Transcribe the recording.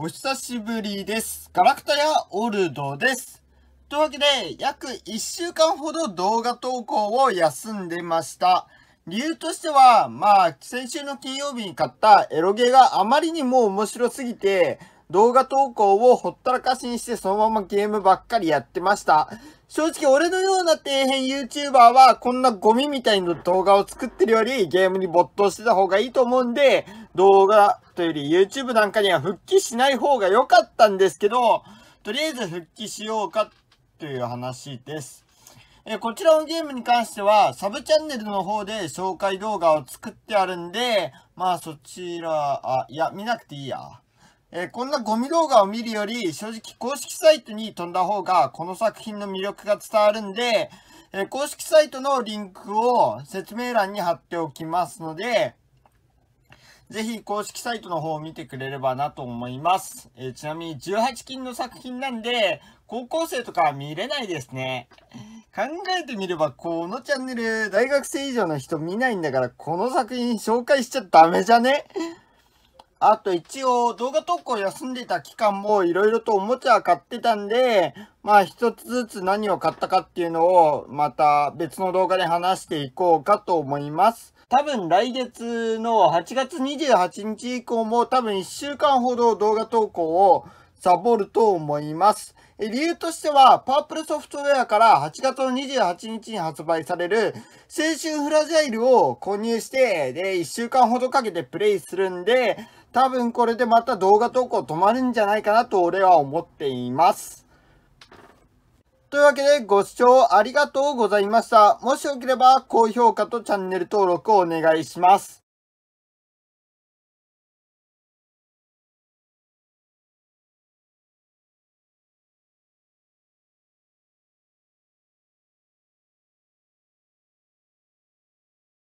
お久しぶりです。ガラクタやオルドです。というわけで、約1週間ほど動画投稿を休んでました。理由としては、まあ、先週の金曜日に買ったエロゲがあまりにも面白すぎて、動画投稿をほったらかしにしてそのままゲームばっかりやってました。正直俺のような底辺 YouTuber はこんなゴミみたいな動画を作ってるよりゲームに没頭してた方がいいと思うんで動画というより YouTube なんかには復帰しない方が良かったんですけどとりあえず復帰しようかという話です。えこちらのゲームに関してはサブチャンネルの方で紹介動画を作ってあるんでまあそちら、あ、いや見なくていいや。えー、こんなゴミ動画を見るより、正直公式サイトに飛んだ方が、この作品の魅力が伝わるんで、えー、公式サイトのリンクを説明欄に貼っておきますので、ぜひ公式サイトの方を見てくれればなと思います。えー、ちなみに18禁の作品なんで、高校生とかは見れないですね。考えてみれば、このチャンネル、大学生以上の人見ないんだから、この作品紹介しちゃダメじゃねあと一応動画投稿休んでた期間もいろいろとおもちゃ買ってたんで、まあ一つずつ何を買ったかっていうのをまた別の動画で話していこうかと思います。多分来月の8月28日以降も多分1週間ほど動画投稿をサボると思います。理由としては、パープルソフトウェアから8月の28日に発売される、青春フラジャイルを購入して、で、1週間ほどかけてプレイするんで、多分これでまた動画投稿止まるんじゃないかなと俺は思っています。というわけでご視聴ありがとうございました。もしよければ高評価とチャンネル登録をお願いします。